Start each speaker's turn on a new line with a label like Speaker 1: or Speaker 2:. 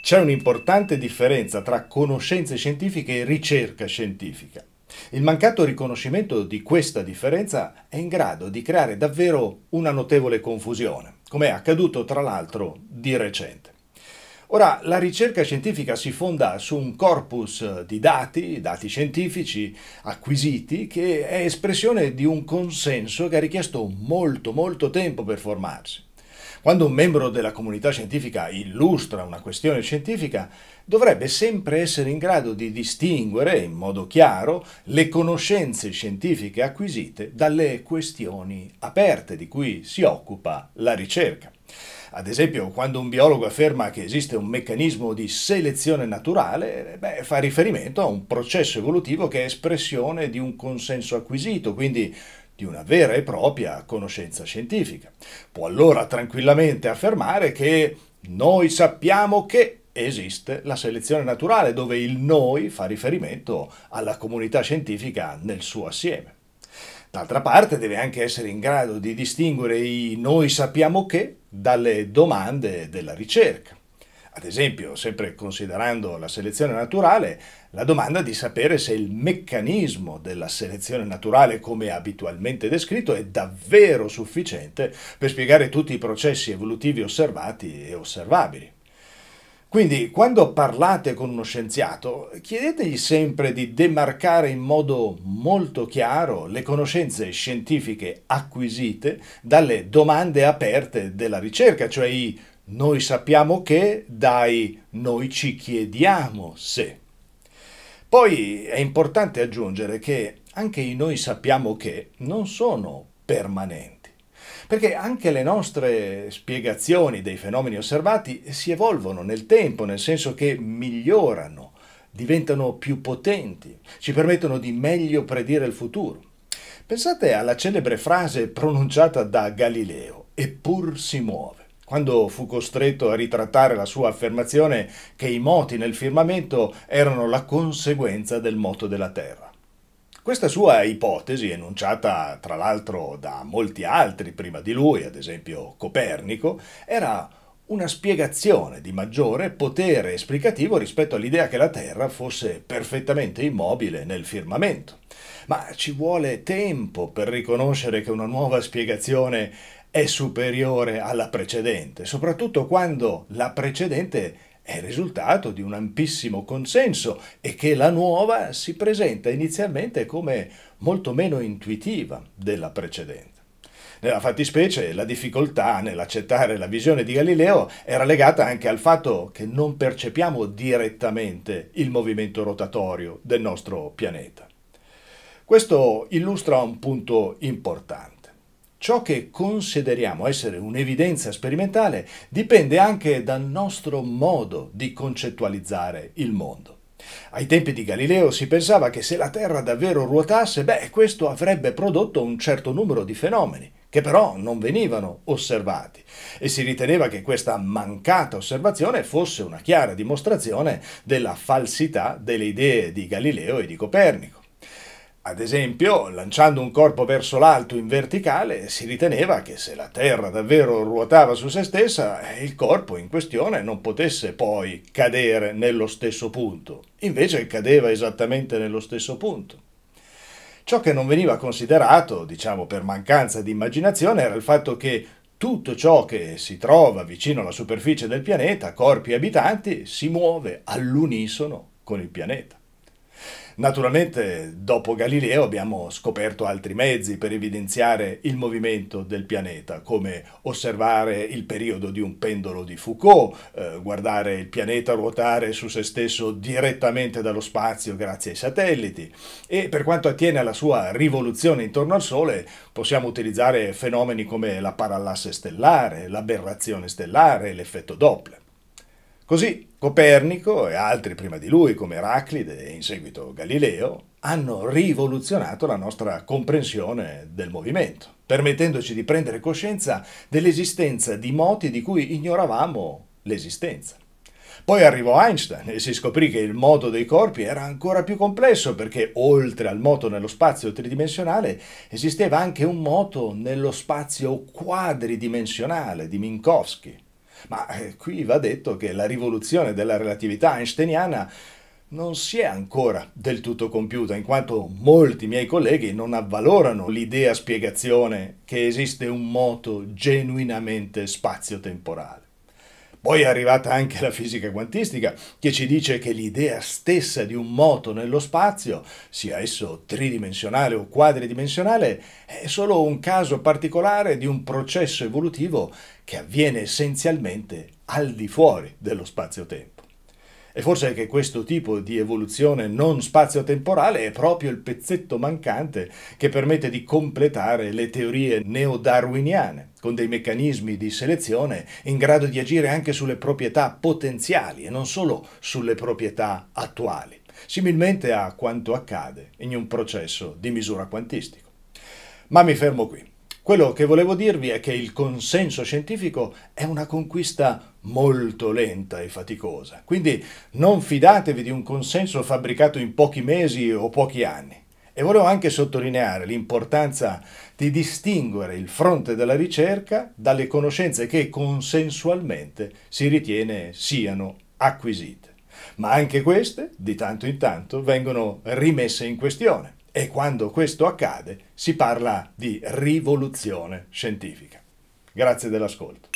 Speaker 1: C'è un'importante differenza tra conoscenze scientifiche e ricerca scientifica. Il mancato riconoscimento di questa differenza è in grado di creare davvero una notevole confusione, come è accaduto tra l'altro di recente. Ora, la ricerca scientifica si fonda su un corpus di dati, dati scientifici acquisiti, che è espressione di un consenso che ha richiesto molto, molto tempo per formarsi. Quando un membro della comunità scientifica illustra una questione scientifica, dovrebbe sempre essere in grado di distinguere in modo chiaro le conoscenze scientifiche acquisite dalle questioni aperte di cui si occupa la ricerca. Ad esempio, quando un biologo afferma che esiste un meccanismo di selezione naturale, beh, fa riferimento a un processo evolutivo che è espressione di un consenso acquisito, quindi di una vera e propria conoscenza scientifica. Può allora tranquillamente affermare che noi sappiamo che esiste la selezione naturale, dove il noi fa riferimento alla comunità scientifica nel suo assieme. D'altra parte deve anche essere in grado di distinguere i noi sappiamo che dalle domande della ricerca ad esempio, sempre considerando la selezione naturale, la domanda di sapere se il meccanismo della selezione naturale, come abitualmente descritto, è davvero sufficiente per spiegare tutti i processi evolutivi osservati e osservabili. Quindi, quando parlate con uno scienziato, chiedetegli sempre di demarcare in modo molto chiaro le conoscenze scientifiche acquisite dalle domande aperte della ricerca, cioè i noi sappiamo che, dai, noi ci chiediamo se. Poi è importante aggiungere che anche i noi sappiamo che non sono permanenti perché anche le nostre spiegazioni dei fenomeni osservati si evolvono nel tempo, nel senso che migliorano, diventano più potenti, ci permettono di meglio predire il futuro. Pensate alla celebre frase pronunciata da Galileo, eppur si muove quando fu costretto a ritrattare la sua affermazione che i moti nel firmamento erano la conseguenza del moto della Terra. Questa sua ipotesi, enunciata tra l'altro da molti altri prima di lui, ad esempio Copernico, era una spiegazione di maggiore potere esplicativo rispetto all'idea che la Terra fosse perfettamente immobile nel firmamento ma ci vuole tempo per riconoscere che una nuova spiegazione è superiore alla precedente, soprattutto quando la precedente è il risultato di un ampissimo consenso e che la nuova si presenta inizialmente come molto meno intuitiva della precedente. Nella fattispecie la difficoltà nell'accettare la visione di Galileo era legata anche al fatto che non percepiamo direttamente il movimento rotatorio del nostro pianeta. Questo illustra un punto importante. Ciò che consideriamo essere un'evidenza sperimentale dipende anche dal nostro modo di concettualizzare il mondo. Ai tempi di Galileo si pensava che se la Terra davvero ruotasse, beh, questo avrebbe prodotto un certo numero di fenomeni, che però non venivano osservati, e si riteneva che questa mancata osservazione fosse una chiara dimostrazione della falsità delle idee di Galileo e di Copernico. Ad esempio, lanciando un corpo verso l'alto in verticale, si riteneva che se la Terra davvero ruotava su se stessa, il corpo in questione non potesse poi cadere nello stesso punto. Invece cadeva esattamente nello stesso punto. Ciò che non veniva considerato, diciamo per mancanza di immaginazione, era il fatto che tutto ciò che si trova vicino alla superficie del pianeta, corpi e abitanti, si muove all'unisono con il pianeta. Naturalmente dopo Galileo abbiamo scoperto altri mezzi per evidenziare il movimento del pianeta, come osservare il periodo di un pendolo di Foucault, eh, guardare il pianeta ruotare su se stesso direttamente dallo spazio grazie ai satelliti e per quanto attiene alla sua rivoluzione intorno al Sole possiamo utilizzare fenomeni come la parallasse stellare, l'aberrazione stellare, l'effetto Doppler. Così Copernico e altri prima di lui, come Eraclide e in seguito Galileo, hanno rivoluzionato la nostra comprensione del movimento, permettendoci di prendere coscienza dell'esistenza di moti di cui ignoravamo l'esistenza. Poi arrivò Einstein e si scoprì che il moto dei corpi era ancora più complesso perché oltre al moto nello spazio tridimensionale esisteva anche un moto nello spazio quadridimensionale di Minkowski. Ma eh, qui va detto che la rivoluzione della relatività einsteiniana non si è ancora del tutto compiuta, in quanto molti miei colleghi non avvalorano l'idea spiegazione che esiste un moto genuinamente spazio-temporale. Poi è arrivata anche la fisica quantistica che ci dice che l'idea stessa di un moto nello spazio, sia esso tridimensionale o quadridimensionale, è solo un caso particolare di un processo evolutivo che avviene essenzialmente al di fuori dello spazio-tempo. E forse che questo tipo di evoluzione non spazio-temporale è proprio il pezzetto mancante che permette di completare le teorie neodarwiniane, con dei meccanismi di selezione in grado di agire anche sulle proprietà potenziali e non solo sulle proprietà attuali, similmente a quanto accade in un processo di misura quantistico. Ma mi fermo qui. Quello che volevo dirvi è che il consenso scientifico è una conquista molto lenta e faticosa, quindi non fidatevi di un consenso fabbricato in pochi mesi o pochi anni. E volevo anche sottolineare l'importanza di distinguere il fronte della ricerca dalle conoscenze che consensualmente si ritiene siano acquisite. Ma anche queste, di tanto in tanto, vengono rimesse in questione. E quando questo accade si parla di rivoluzione scientifica. Grazie dell'ascolto.